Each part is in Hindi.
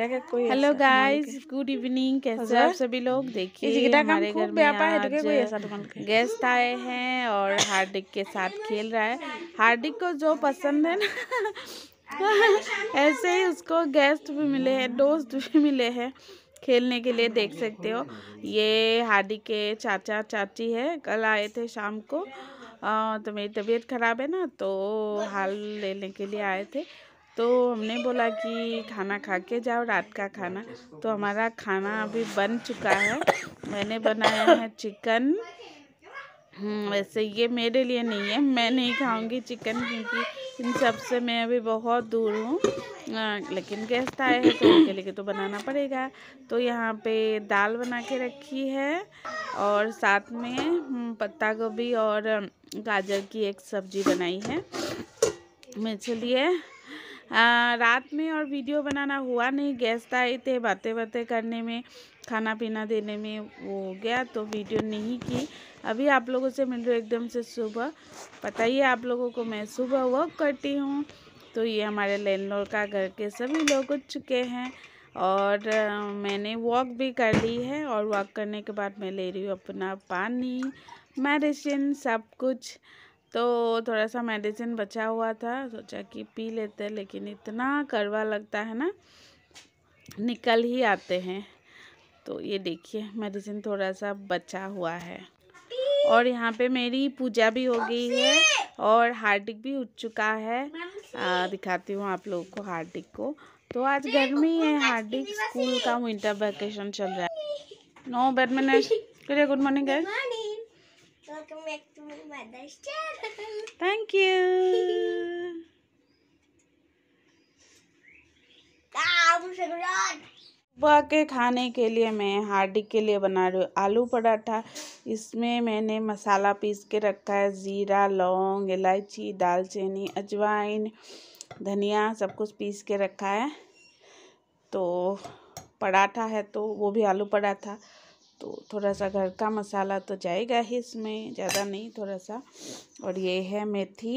हेलो गाइस गुड इवनिंग कैसे आप सभी लोग देखिए हमारे घर में आज गेस्ट तो आए हैं और हार्दिक के साथ खेल रहा है हार्दिक को जो पसंद है ना ऐसे ही उसको गेस्ट भी मिले हैं दोस्त भी मिले हैं खेलने के लिए देख सकते हो ये हार्दिक के चाचा चाची है कल आए थे शाम को तो मेरी तबीयत ख़राब है ना तो हाल लेने के लिए आए थे तो हमने बोला कि खाना खा के जाओ रात का खाना तो हमारा खाना अभी बन चुका है मैंने बनाया है चिकन हम्म, वैसे ये मेरे लिए नहीं है मैं नहीं खाऊंगी चिकन क्योंकि इन सब से मैं अभी बहुत दूर हूँ लेकिन गेस्ट आए हैं तो उनके लिए तो बनाना पड़ेगा तो यहाँ पे दाल बना के रखी है और साथ में हम्म, पत्ता गोभी और गाजर की एक सब्जी बनाई है मैं लिए हाँ, रात में और वीडियो बनाना हुआ नहीं गेस्ट आए थे बातें बातें करने में खाना पीना देने में वो हो गया तो वीडियो नहीं की अभी आप लोगों से मिल रही एकदम से सुबह पता ही है आप लोगों को मैं सुबह वर्क करती हूँ तो ये हमारे लैंडलॉर्ड का घर के सभी लोग उठ चुके हैं और मैंने वॉक भी कर ली है और वॉक करने के बाद मैं ले रही हूँ अपना पानी मेडिसिन सब कुछ तो थोड़ा सा मेडिसिन बचा हुआ था सोचा कि पी लेते हैं लेकिन इतना कड़वा लगता है ना निकल ही आते हैं तो ये देखिए मेडिसिन थोड़ा सा बचा हुआ है और यहाँ पे मेरी पूजा भी हो गई है और हार्दिक भी उठ चुका है आ, दिखाती हूँ आप लोगों को हार्दिक को तो आज गर्मी है हार्दिक स्कूल का विंटर वैकेशन चल रहा है no badminton good morning welcome back to my mother's channel. Thank you. सुबह के खाने के लिए मैं हार्डिक के लिए बना रही हूँ आलू पराठा इसमें मैंने मसाला पीस के रखा है ज़ीरा लौंग इलायची दालचीनी अजवाइन धनिया सब कुछ पीस के रखा है तो पराठा है तो वो भी आलू पराठा तो थोड़ा सा घर का मसाला तो जाएगा ही इसमें ज़्यादा नहीं थोड़ा सा और ये है मेथी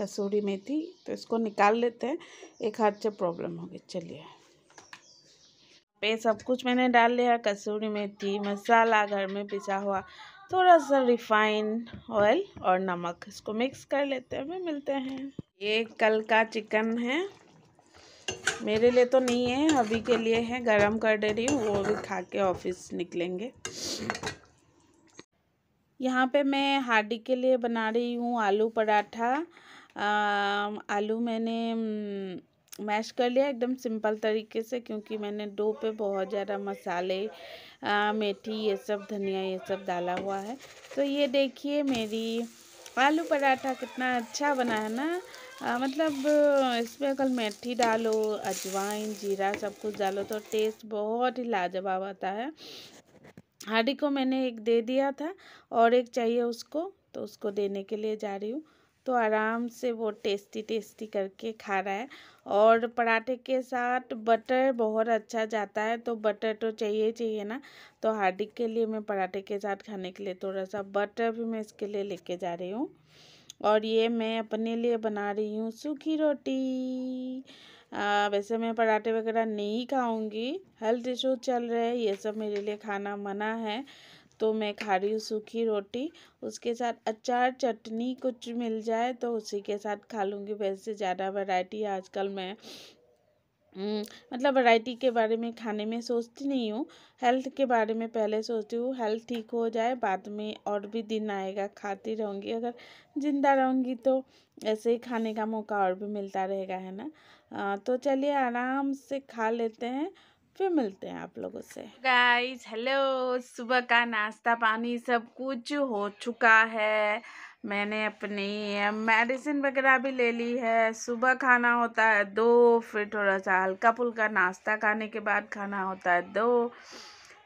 कसूरी मेथी तो इसको निकाल लेते हैं एक हाथ से प्रॉब्लम होगी चलिए पे सब कुछ मैंने डाल लिया कसूरी मेथी मसाला घर में पिसा हुआ थोड़ा सा रिफाइन ऑयल और नमक इसको मिक्स कर लेते हैं मिलते हैं ये कल का चिकन है मेरे लिए तो नहीं है अभी के लिए है गरम कर दे रही हूँ वो भी खा के ऑफिस निकलेंगे यहाँ पे मैं हार्डी के लिए बना रही हूँ आलू पराठा आलू मैंने मैश कर लिया एकदम सिंपल तरीके से क्योंकि मैंने डो पे बहुत ज़्यादा मसाले आ, मेथी ये सब धनिया ये सब डाला हुआ है तो ये देखिए मेरी आलू पराठा कितना अच्छा बना है ना आ, मतलब इसमें अगर मेथी डालो अजवाइन जीरा सब कुछ डालो तो टेस्ट बहुत ही लाजवाब आता है हाडी को मैंने एक दे दिया था और एक चाहिए उसको तो उसको देने के लिए जा रही हूँ तो आराम से वो टेस्टी टेस्टी करके खा रहा है और पराठे के साथ बटर बहुत अच्छा जाता है तो बटर तो चाहिए चाहिए ना तो हार्डिक के लिए मैं पराठे के साथ खाने के लिए थोड़ा सा बटर भी मैं इसके लिए लेके जा रही हूँ और ये मैं अपने लिए बना रही हूँ सूखी रोटी आ, वैसे मैं पराठे वगैरह नहीं खाऊंगी हेल्थ इशू चल रहे हैं ये सब मेरे लिए खाना मना है तो मैं खा रही हूँ सूखी रोटी उसके साथ अचार चटनी कुछ मिल जाए तो उसी के साथ खा लूँगी वैसे ज़्यादा वैरायटी आजकल मैं हम्म, मतलब वैरायटी के बारे में खाने में सोचती नहीं हूँ हेल्थ के बारे में पहले सोचती हूँ हेल्थ ठीक हो जाए बाद में और भी दिन आएगा खाती रहूँगी अगर ज़िंदा रहूँगी तो ऐसे ही खाने का मौका और भी मिलता रहेगा है ना आ, तो चलिए आराम से खा लेते हैं फिर मिलते हैं आप लोगों से गाइस हेलो सुबह का नाश्ता पानी सब कुछ हो चुका है मैंने अपनी मेडिसिन वगैरह भी ले ली है सुबह खाना होता है दो फिर थोड़ा सा हल्का फुल्का नाश्ता खाने के बाद खाना होता है दो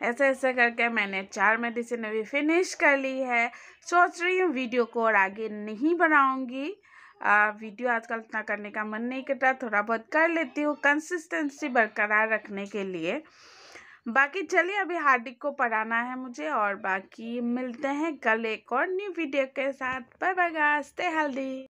ऐसे ऐसे करके मैंने चार मेडिसिन अभी फिनिश कर ली है सोच रही हूँ वीडियो को और आगे नहीं बनाऊँगी वीडियो आजकल इतना करने का मन नहीं करता थोड़ा बहुत कर लेती हूँ कंसिस्टेंसी बरकरार रखने के लिए बाकी चलिए अभी हार्दिक को पढ़ाना है मुझे और बाकी मिलते हैं कल एक और न्यू वीडियो के साथ bye bye guys stay healthy